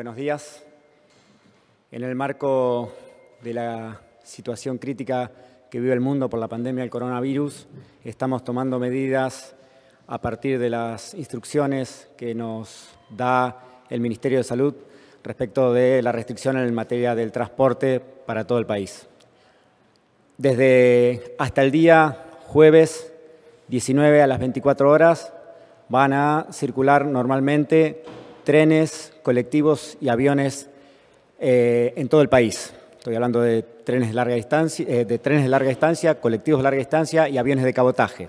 buenos días. En el marco de la situación crítica que vive el mundo por la pandemia del coronavirus, estamos tomando medidas a partir de las instrucciones que nos da el Ministerio de Salud respecto de la restricción en materia del transporte para todo el país. Desde hasta el día jueves 19 a las 24 horas van a circular normalmente trenes, colectivos y aviones eh, en todo el país. Estoy hablando de trenes de larga distancia, eh, de trenes de larga distancia, colectivos de larga distancia y aviones de cabotaje.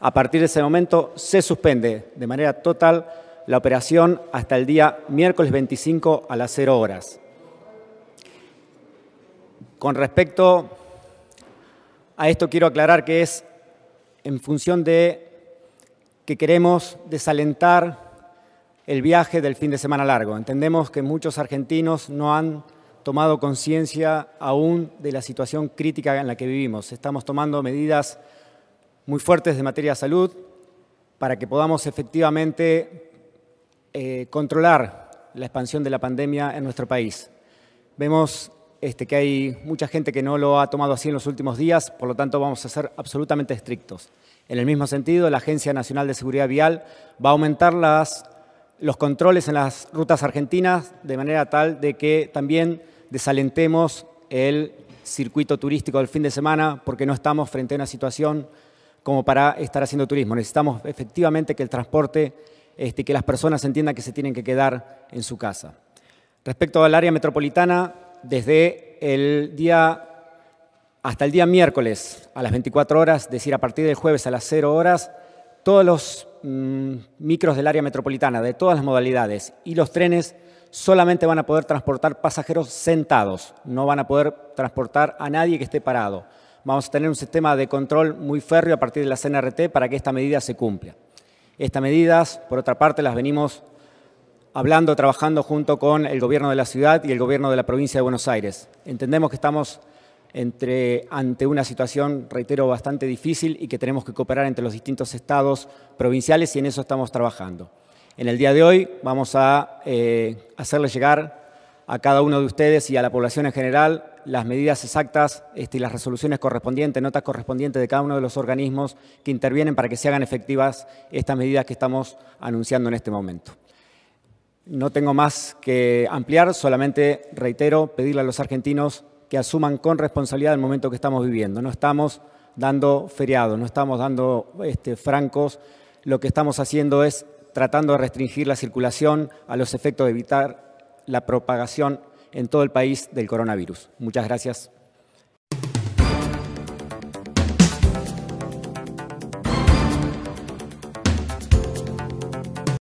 A partir de ese momento se suspende de manera total la operación hasta el día miércoles 25 a las 0 horas. Con respecto a esto quiero aclarar que es en función de que queremos desalentar el viaje del fin de semana largo. Entendemos que muchos argentinos no han tomado conciencia aún de la situación crítica en la que vivimos. Estamos tomando medidas muy fuertes de materia de salud para que podamos efectivamente eh, controlar la expansión de la pandemia en nuestro país. Vemos este, que hay mucha gente que no lo ha tomado así en los últimos días, por lo tanto vamos a ser absolutamente estrictos. En el mismo sentido, la Agencia Nacional de Seguridad Vial va a aumentar las los controles en las rutas argentinas de manera tal de que también desalentemos el circuito turístico del fin de semana porque no estamos frente a una situación como para estar haciendo turismo. Necesitamos efectivamente que el transporte, este, que las personas entiendan que se tienen que quedar en su casa. Respecto al área metropolitana, desde el día hasta el día miércoles a las 24 horas, es decir, a partir del jueves a las 0 horas, todos los mm, micros del área metropolitana, de todas las modalidades, y los trenes solamente van a poder transportar pasajeros sentados, no van a poder transportar a nadie que esté parado. Vamos a tener un sistema de control muy férreo a partir de la CNRT para que esta medida se cumpla. Estas medidas, por otra parte, las venimos hablando, trabajando junto con el gobierno de la ciudad y el gobierno de la provincia de Buenos Aires. Entendemos que estamos entre, ante una situación, reitero, bastante difícil y que tenemos que cooperar entre los distintos estados provinciales y en eso estamos trabajando. En el día de hoy vamos a eh, hacerle llegar a cada uno de ustedes y a la población en general las medidas exactas este, y las resoluciones correspondientes, notas correspondientes de cada uno de los organismos que intervienen para que se hagan efectivas estas medidas que estamos anunciando en este momento. No tengo más que ampliar, solamente reitero pedirle a los argentinos que asuman con responsabilidad el momento que estamos viviendo. No estamos dando feriados, no estamos dando este, francos. Lo que estamos haciendo es tratando de restringir la circulación a los efectos de evitar la propagación en todo el país del coronavirus. Muchas gracias.